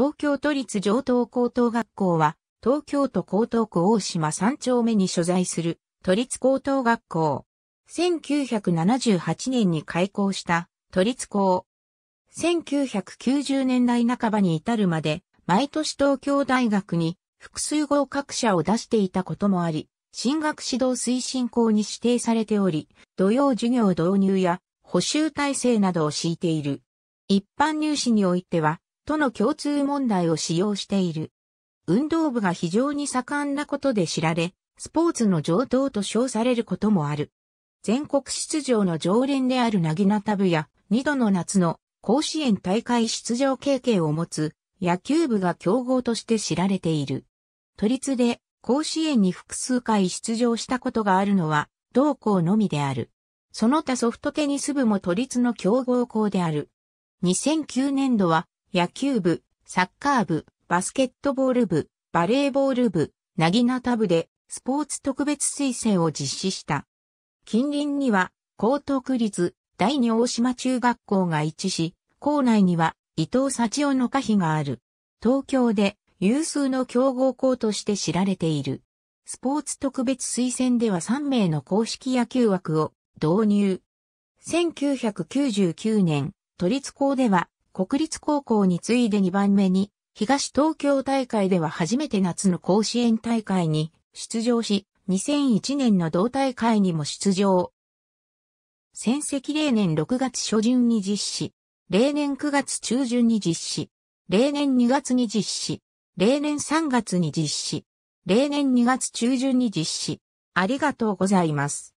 東京都立上等高等学校は、東京都江東区大島3丁目に所在する都立高等学校。1978年に開校した都立校。1990年代半ばに至るまで、毎年東京大学に複数合格者を出していたこともあり、進学指導推進校に指定されており、土曜授業導入や補修体制などを敷いている。一般入試においては、との共通問題を使用している。運動部が非常に盛んなことで知られ、スポーツの上等と称されることもある。全国出場の常連であるなぎなた部や、二度の夏の甲子園大会出場経験を持つ野球部が競合として知られている。都立で甲子園に複数回出場したことがあるのは、同校のみである。その他ソフトテニス部も都立の競合校である。2009年度は野球部、サッカー部、バスケットボール部、バレーボール部、なぎなた部でスポーツ特別推薦を実施した。近隣には、江東区立第二大島中学校が位置し、校内には伊藤幸男の可否がある。東京で有数の強豪校として知られている。スポーツ特別推薦では3名の公式野球枠を導入。1999年、都立校では国立高校に次いで2番目に、東東京大会では初めて夏の甲子園大会に出場し、2001年の同大会にも出場。戦績例年6月初旬に実施。例年9月中旬に実施。例年2月に実施。例年3月に実施。例年2月中旬に実施。ありがとうございます。